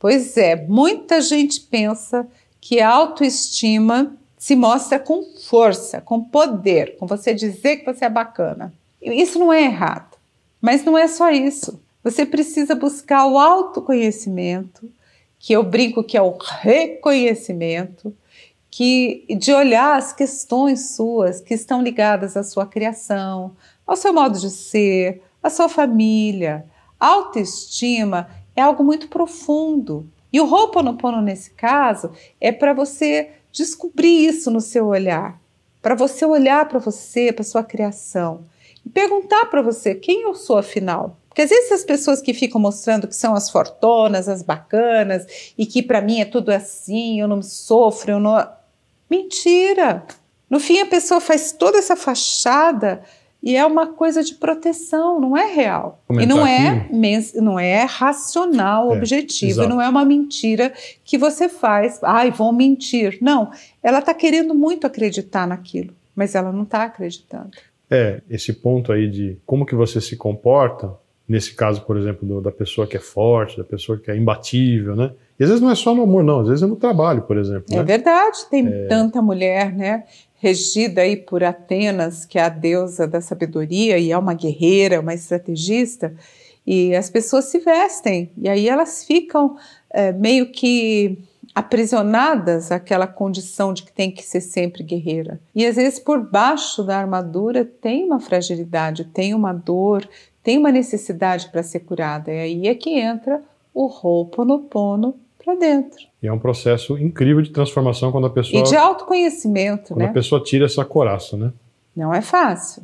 Pois é, muita gente pensa que a autoestima se mostra com força, com poder, com você dizer que você é bacana. Isso não é errado, mas não é só isso. Você precisa buscar o autoconhecimento, que eu brinco que é o reconhecimento, que de olhar as questões suas que estão ligadas à sua criação, ao seu modo de ser, à sua família. Autoestima é algo muito profundo. E o Ho'oponopono, nesse caso, é para você descobrir isso no seu olhar, para você olhar para você, para sua criação e perguntar para você quem eu sou afinal. Porque às vezes as pessoas que ficam mostrando que são as fortonas, as bacanas e que para mim é tudo assim, eu não sofro, eu não. Mentira! No fim, a pessoa faz toda essa fachada e é uma coisa de proteção, não é real. Comentar e não é, não é racional, é, objetivo, exato. não é uma mentira que você faz, ai, vão mentir. Não, ela está querendo muito acreditar naquilo, mas ela não está acreditando. É, esse ponto aí de como que você se comporta nesse caso, por exemplo, do, da pessoa que é forte, da pessoa que é imbatível, né? E às vezes não é só no amor, não, às vezes é no trabalho, por exemplo. É né? verdade, tem é... tanta mulher, né? Regida aí por Atenas, que é a deusa da sabedoria e é uma guerreira, uma estrategista, e as pessoas se vestem, e aí elas ficam é, meio que aprisionadas àquela condição de que tem que ser sempre guerreira. E às vezes por baixo da armadura tem uma fragilidade, tem uma dor, tem uma necessidade para ser curada. E aí é que entra o Ho'oponopono para dentro. E é um processo incrível de transformação quando a pessoa. E de autoconhecimento, quando né? Quando a pessoa tira essa coraça, né? Não é fácil.